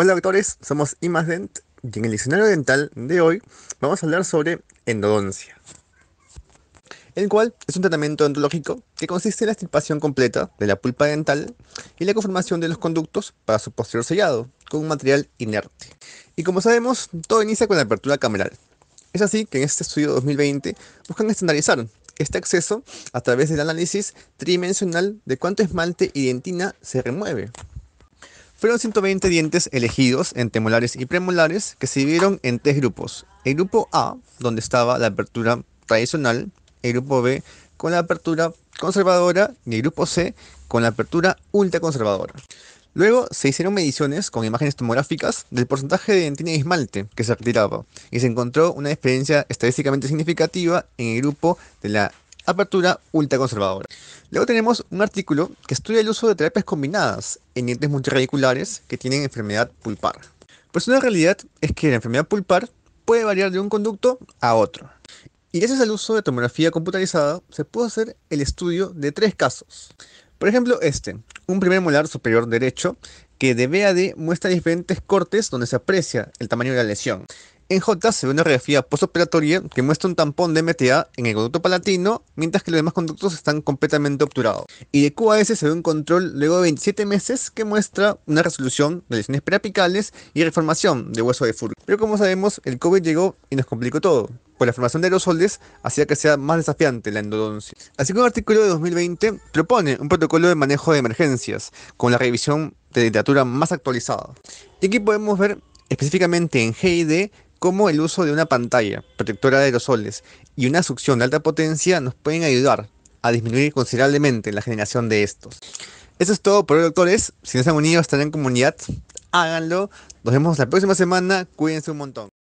Hola doctores, somos Imasdent y en el diccionario dental de hoy vamos a hablar sobre endodoncia, el cual es un tratamiento endológico que consiste en la extirpación completa de la pulpa dental y la conformación de los conductos para su posterior sellado con un material inerte. Y como sabemos, todo inicia con la apertura cameral. Es así que en este estudio 2020 buscan estandarizar este acceso a través del análisis tridimensional de cuánto esmalte y dentina se remueve fueron 120 dientes elegidos entre molares y premolares que se dividieron en tres grupos. El grupo A, donde estaba la apertura tradicional, el grupo B con la apertura conservadora y el grupo C con la apertura ultraconservadora. Luego se hicieron mediciones con imágenes tomográficas del porcentaje de dentina y esmalte que se retiraba y se encontró una diferencia estadísticamente significativa en el grupo de la apertura ultraconservadora. Luego tenemos un artículo que estudia el uso de terapias combinadas en dientes multirradiculares que tienen enfermedad pulpar. Pues una realidad es que la enfermedad pulpar puede variar de un conducto a otro. Y gracias al uso de tomografía computarizada se puede hacer el estudio de tres casos. Por ejemplo, este, un primer molar superior derecho que de BAD muestra diferentes cortes donde se aprecia el tamaño de la lesión. En J se ve una radiografía postoperatoria que muestra un tampón de MTA en el conducto palatino, mientras que los demás conductos están completamente obturados. Y de QAS se ve un control luego de 27 meses que muestra una resolución de lesiones periapicales y reformación de hueso de furgo. Pero como sabemos, el COVID llegó y nos complicó todo por pues la formación de aerosoles hacía que sea más desafiante la endodoncia. Así que un artículo de 2020 propone un protocolo de manejo de emergencias, con la revisión de literatura más actualizada. Y aquí podemos ver específicamente en D, cómo el uso de una pantalla protectora de aerosoles y una succión de alta potencia nos pueden ayudar a disminuir considerablemente la generación de estos. Eso es todo por hoy, doctores. Si no se han unido, estarán en comunidad. Háganlo. Nos vemos la próxima semana. Cuídense un montón.